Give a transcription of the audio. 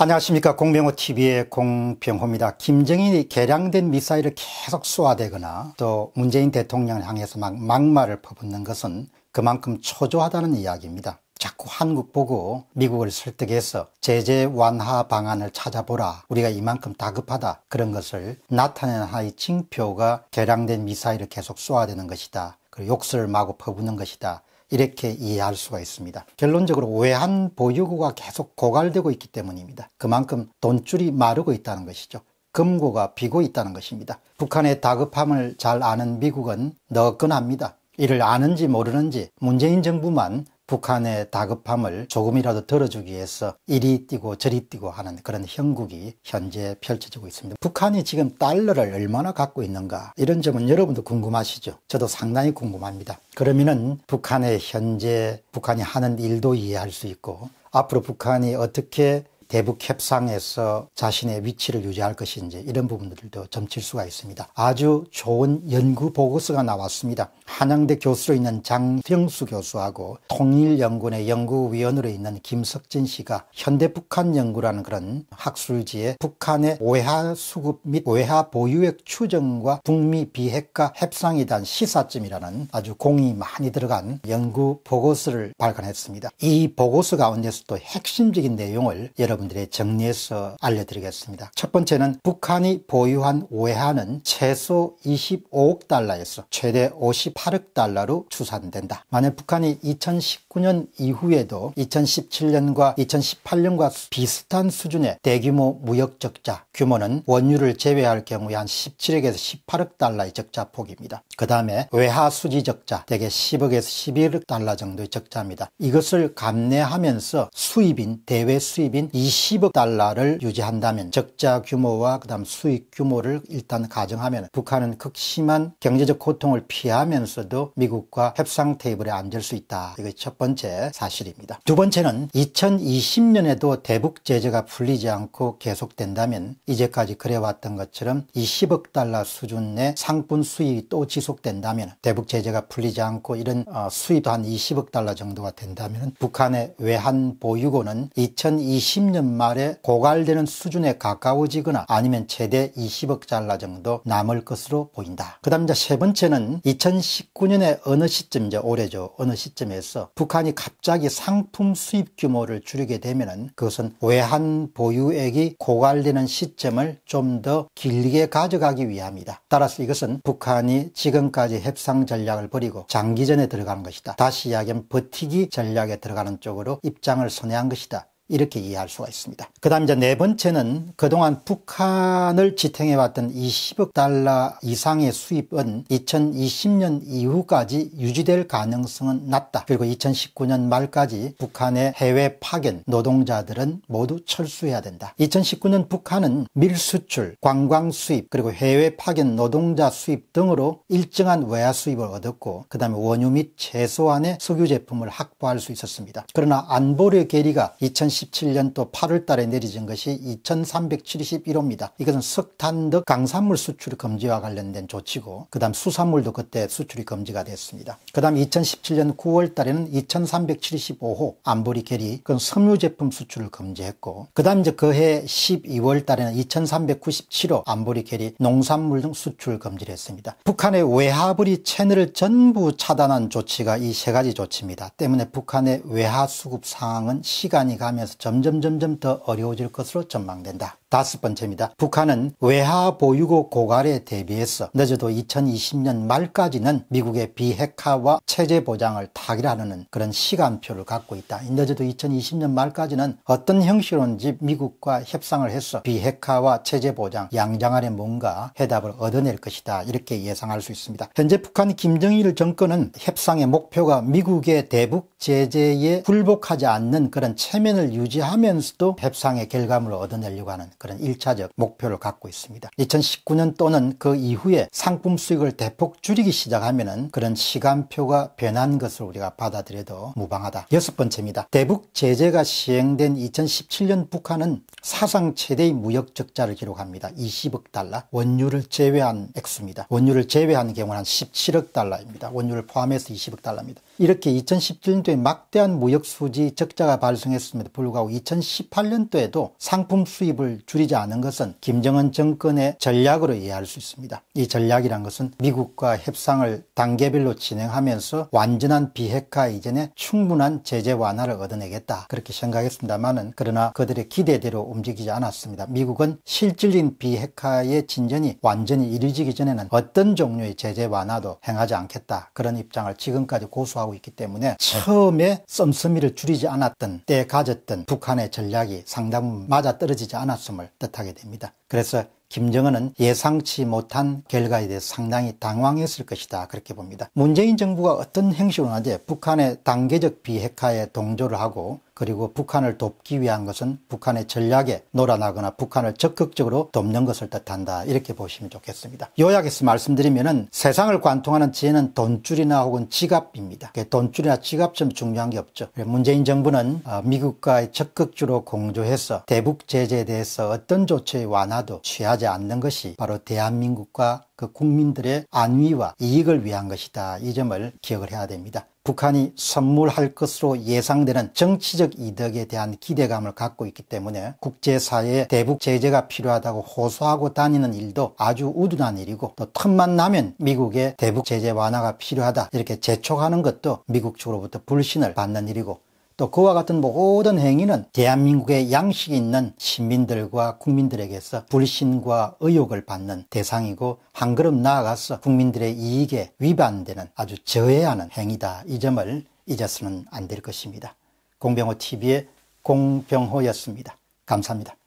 안녕하십니까 공병호 TV의 공병호입니다. 김정인이 개량된 미사일을 계속 쏘아대거나 또 문재인 대통령을 향해서 막 막말을 퍼붓는 것은 그만큼 초조하다는 이야기입니다. 자꾸 한국 보고 미국을 설득해서 제재 완화 방안을 찾아보라 우리가 이만큼 다급하다 그런 것을 나타내는 하의 징표가 개량된 미사일을 계속 쏘아대는 것이다 그리고 욕설 을 마구 퍼붓는 것이다 이렇게 이해할 수가 있습니다. 결론적으로 외환 보유고가 계속 고갈되고 있기 때문입니다. 그만큼 돈줄이 마르고 있다는 것이죠. 금고가 비고 있다는 것입니다. 북한의 다급함을 잘 아는 미국은 너끈합니다. 이를 아는지 모르는지 문재인 정부만 북한의 다급함을 조금이라도 덜어주기 위해서 이리 뛰고 저리 뛰고 하는 그런 형국이 현재 펼쳐지고 있습니다. 북한이 지금 달러를 얼마나 갖고 있는가 이런 점은 여러분도 궁금하시죠? 저도 상당히 궁금합니다. 그러면은 북한의 현재 북한이 하는 일도 이해할 수 있고 앞으로 북한이 어떻게 대북 협상에서 자신의 위치를 유지할 것인지 이런 부분들도 점칠 수가 있습니다. 아주 좋은 연구 보고서가 나왔습니다. 한양대 교수로 있는 장병수 교수하고 통일연구원의 연구위원으로 있는 김석진 씨가 현대북한 연구라는 그런 학술지에 북한의 외화 수급 및 외화 보유액 추정과 북미 비핵화 협상에 대한 시사점이라는 아주 공이 많이 들어간 연구 보고서를 발간했습니다. 이 보고서 가운데서도 핵심적인 내용을 여러 여러분들이 정리해서 알려드리겠습니다. 첫 번째는 북한이 보유한 외환은 최소 25억 달러에서 최대 58억 달러로 추산된다. 만약 북한이 2019년 이후에도 2017년과 2018년과 비슷한 수준의 대규모 무역 적자 규모는 원유를 제외할 경우에 한 17억에서 18억 달러의 적자 폭입니다. 그 다음에 외화 수지 적자 대개 10억에서 11억 달러 정도의 적자입니다. 이것을 감내하면서 수입인 대외 수입인 20억 달러를 유지한다면 적자 규모와 그다음 수익 규모를 일단 가정하면 북한은 극심한 경제적 고통을 피하면서도 미국과 협상 테이블에 앉을 수 있다. 이게 첫 번째 사실입니다. 두 번째는 2020년에도 대북 제재가 풀리지 않고 계속된다면 이제까지 그래왔던 것처럼 20억 달러 수준의 상품 수입이 또 지속된다면 대북 제재가 풀리지 않고 이런 어, 수입도 한 20억 달러 정도가 된다면 북한의 외환 보유고는 2020년 2020년 말에 고갈되는 수준에 가까워지거나 아니면 최대 20억 달러 정도 남을 것으로 보인다. 그 다음 이제 세 번째는 2019년에 어느 시점, 이제 올해죠. 어느 시점에서 북한이 갑자기 상품 수입 규모를 줄이게 되면 그것은 외환 보유액이 고갈되는 시점을 좀 더 길게 가져가기 위함이다. 따라서 이것은 북한이 지금까지 협상 전략을 버리고 장기전에 들어가는 것이다. 다시 이야기하면 버티기 전략에 들어가는 쪽으로 입장을 선회한 것이다. 이렇게 이해할 수가 있습니다. 그 다음 이제 네 번째는 그동안 북한을 지탱해왔던 20억 달러 이상의 수입은 2020년 이후까지 유지될 가능성은 낮다. 그리고 2019년 말까지 북한의 해외 파견 노동자들은 모두 철수해야 된다. 2019년 북한은 밀수출, 관광 수입, 그리고 해외 파견 노동자 수입 등으로 일정한 외화 수입을 얻었고 그 다음에 원유 및 최소한의 석유 제품을 확보할 수 있었습니다. 그러나 안보의 계리가 2010 2017년도 8월 달에 내려진 것이 2371호입니다. 이것은 석탄 등 강산물 수출 금지와 관련된 조치고 그 다음 수산물도 그때 수출이 금지가 됐습니다. 그 다음 2017년 9월 달에는 2375호 안보리 결리 그건 섬유 제품 수출을 금지했고 그 다음 이제 그해 12월 달에는 2397호 안보리 결리 농산물 등 수출 금지를 했습니다. 북한의 외화불이 채널을 전부 차단한 조치가 이 세 가지 조치입니다. 때문에 북한의 외화 수급 상황은 시간이 가면 점점 점점 더 어려워질 것으로 전망된다. 다섯 번째입니다. 북한은 외화 보유고 고갈에 대비해서 늦어도 2020년 말까지는 미국의 비핵화와 체제 보장을 타결하는 그런 시간표를 갖고 있다. 늦어도 2020년 말까지는 어떤 형식으로든지 미국과 협상을 해서 비핵화와 체제 보장 양장안에 뭔가 해답을 얻어낼 것이다. 이렇게 예상할 수 있습니다. 현재 북한 김정일 정권은 협상의 목표가 미국의 대북 제재에 굴복하지 않는 그런 체면을 유지하면서도 협상의 결과물을 얻어내려고 하는 그런 1차적 목표를 갖고 있습니다. 2019년 또는 그 이후에 상품 수익을 대폭 줄이기 시작하면 그런 시간표가 변한 것을 우리가 받아들여도 무방하다. 여섯 번째입니다. 대북 제재가 시행된 2017년 북한은 사상 최대의 무역 적자를 기록합니다. 20억 달러 원유를 제외한 액수입니다. 원유를 제외한 경우는 한 17억 달러입니다. 원유를 포함해서 20억 달러입니다. 이렇게 2017년도에 막대한 무역 수지 적자가 발생했음에도 불구하고 2018년도에도 상품 수입을 줄이지 않은 것은 김정은 정권의 전략으로 이해할 수 있습니다. 이 전략이란 것은 미국과 협상을 단계별로 진행하면서 완전한 비핵화 이전에 충분한 제재 완화를 얻어내겠다 그렇게 생각했습니다만은 그러나 그들의 기대대로 움직이지 않았습니다. 미국은 실질적인 비핵화의 진전이 완전히 이루어지기 전에는 어떤 종류의 제재 완화도 행하지 않겠다 그런 입장을 지금까지 고수하고 나가고 있기 때문에 처음에 썸씀이를 줄이지 않았던 때 가졌던 북한의 전략이 상당히 맞아떨어지지 않았음을 뜻하게 됩니다. 그래서 김정은은 예상치 못한 결과에 대해 서 상당히 당황했을 것이다 그렇게 봅니다. 문재인 정부가 어떤 행식을 하되 북한의 단계적 비핵화에 동조를 하고 그리고 북한을 돕기 위한 것은 북한의 전략에 놀아나거나 북한을 적극적으로 돕는 것을 뜻한다. 이렇게 보시면 좋겠습니다. 요약해서 말씀드리면은 세상을 관통하는 지혜는 돈줄이나 혹은 지갑입니다. 돈줄이나 지갑처럼 중요한 게 없죠. 문재인 정부는 어, 미국과의 적극적으로 공조해서 대북 제재에 대해서 어떤 조치의 완화도 취하지 않는 것이 바로 대한민국과 그 국민들의 안위와 이익을 위한 것이다. 이 점을 기억을 해야 됩니다. 북한이 선물할 것으로 예상되는 정치적 이득에 대한 기대감을 갖고 있기 때문에 국제사회에 대북 제재가 필요하다고 호소하고 다니는 일도 아주 우둔한 일이고 또 틈만 나면 미국의 대북 제재 완화가 필요하다 이렇게 재촉하는 것도 미국 측으로부터 불신을 받는 일이고 또 그와 같은 모든 행위는 대한민국의 양식이 있는 시민들과 국민들에게서 불신과 의혹을 받는 대상이고 한 걸음 나아가서 국민들의 이익에 위반되는 아주 저해하는 행위다. 이 점을 잊어서는 안 될 것입니다. 공병호 TV의 공병호였습니다. 감사합니다.